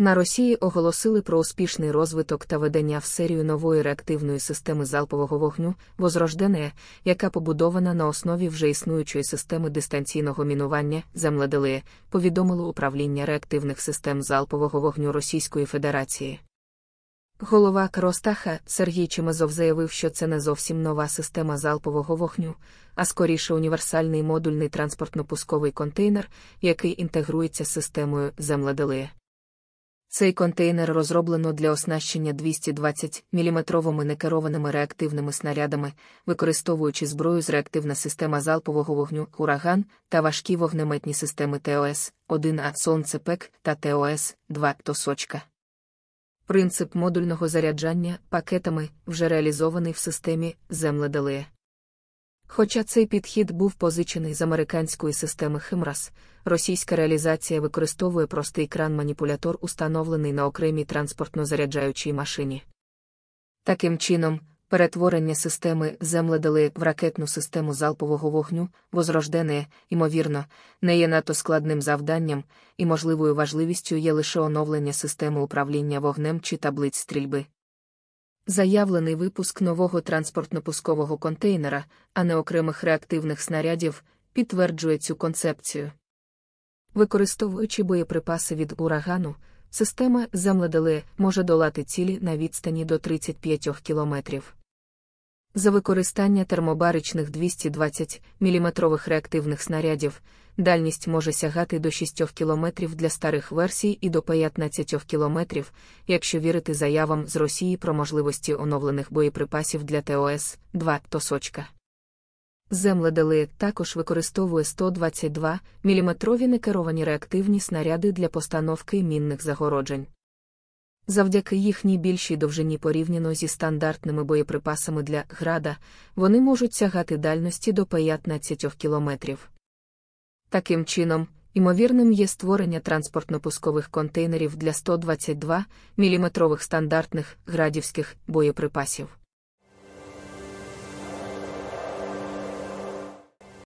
На Росії оголосили про успішний розвиток та ведення в серію нової реактивної системи залпового вогню Возрождене, яка побудована на основі вже існуючої системи дистанційного мінування «Земледеле», повідомило управління реактивних систем залпового вогню Російської Федерації. Голова Кростаха Сергій Чемезов заявив, що це не зовсім нова система залпового вогню, а скоріше універсальний модульний транспортно-пусковий контейнер, який інтегрується з системою «Земледеле». Цей контейнер розроблено для оснащення 220 мм некерованими реактивними снарядами, використовуючи зброю з реактивна система залпового вогню ураган та важкі вогнеметні системи ТОС 1А Сонцепек та ТОС 2 Тосочка. Принцип модульного заряджання пакетами вже реалізований в системі земледеле. Хоча цей підхід був позичений з американської системи Химрас, російська реалізація використовує простий кран-маніпулятор, установлений на окремій транспортно-заряджаючій машині. Таким чином, перетворення системи земледали в ракетну систему залпового вогню, возрождене, ймовірно, не є надто складним завданням, і можливою важливістю є лише оновлення системи управління вогнем чи таблиць стрільби. Заявлений випуск нового транспортно-пускового контейнера, а не окремих реактивних снарядів, підтверджує цю концепцію. Використовуючи боєприпаси від урагану, система «Замледеле» може долати цілі на відстані до 35 кілометрів. За використання термобаричних 220 мм реактивних снарядів дальність може сягати до 6 кілометрів для старих версій і до 15 кілометрів, якщо вірити заявам з Росії про можливості оновлених боєприпасів для ТОС 2 тосочка. Земледелеєк також використовує 122 мм некеровані реактивні снаряди для постановки мінних загороджень. Завдяки їхній більшій довжині порівняно зі стандартними боєприпасами для града, вони можуть сягати дальності до 15 кілометрів. Таким чином, імовірним є створення транспортно-пускових контейнерів для 122 мм стандартних градівських боєприпасів.